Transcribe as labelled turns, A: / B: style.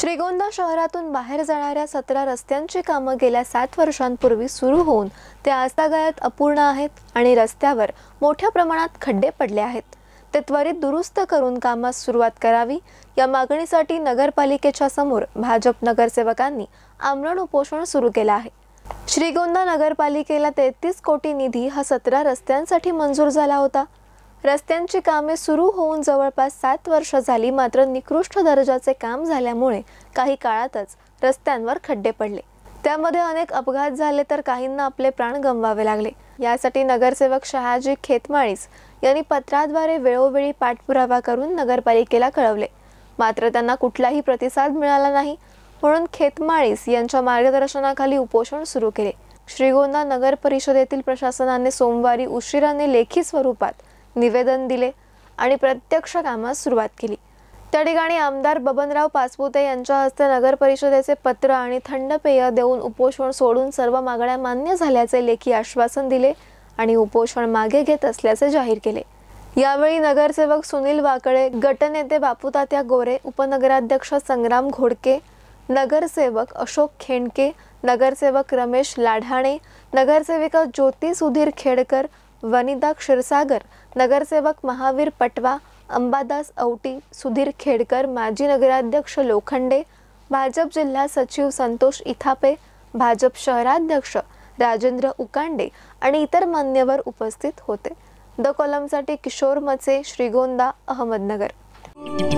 A: श्रीगोंदा शहरातून बाहेर जाणाऱ्या सतरा रस्त्यांची कामं गेल्या सात वर्षांपूर्वी सुरू होऊन ते आस्थागायत अपूर्ण आहेत आणि रस्त्यावर मोठ्या प्रमाणात खड्डे पडले आहेत ते त्वरित दुरुस्त करून कामास सुरुवात करावी या मागणीसाठी नगरपालिकेच्या समोर भाजप नगरसेवकांनी आमरण उपोषण सुरू केलं आहे श्रीगोंदा नगरपालिकेला तेहतीस कोटी निधी हा सतरा रस्त्यांसाठी मंजूर झाला होता रस्त्यांची कामे सुरू होऊन जवळपास सात वर्ष झाली मात्र निकृष्ट दर्जाचे काम झाल्यामुळे काही काळातच रस्त्यांवर खड्डे पडले त्यामध्ये अनेक अपघात झाले तर काहींना आपले प्राण गमवावे लागले यासाठी नगरसेवक शहाजी खेतमाळीस यांनी पत्राद्वारे वेळोवेळी पाठपुरावा करून नगरपालिकेला कळवले मात्र त्यांना कुठलाही प्रतिसाद मिळाला नाही म्हणून खेतमाळीस यांच्या मार्गदर्शनाखाली उपोषण सुरू केले श्रीगोंदा नगर परिषदेतील प्रशासनाने सोमवारी उशिराने लेखी स्वरूपात निवेदन दिले आणि प्रत्यक्ष कामास सुरुवात केली त्या ठिकाणी आमदार बबनराव पाचपुते यांच्या हस्ते नगर परिषदेचे पत्र आणि थंड पेय देऊन उपोषण सोडून सर्व मागण्या मान्य झाल्याचे लेखी आश्वासन दिले आणि उपोषण मागे घेत असल्याचे जाहीर केले यावेळी नगरसेवक सुनील वाकळे गटनेते बापूतात्या गोरे उपनगराध्यक्ष संग्राम घोडके नगरसेवक अशोक खेंडके नगरसेवक रमेश लाढाणे नगरसेविका ज्योती सुधीर खेडकर वनिता क्षीरसागर नगरसेवक महावीर पटवा अंबादास औटी सुधीर खेडकर माजी नगराध्यक्ष लोखंडे भाजप जिल्हा सचिव संतोष इथापे भाजप शहराध्यक्ष राजेंद्र उकांडे आणि इतर मान्यवर उपस्थित होते द कॉलमसाठी किशोर मचे श्रीगोंदा अहमदनगर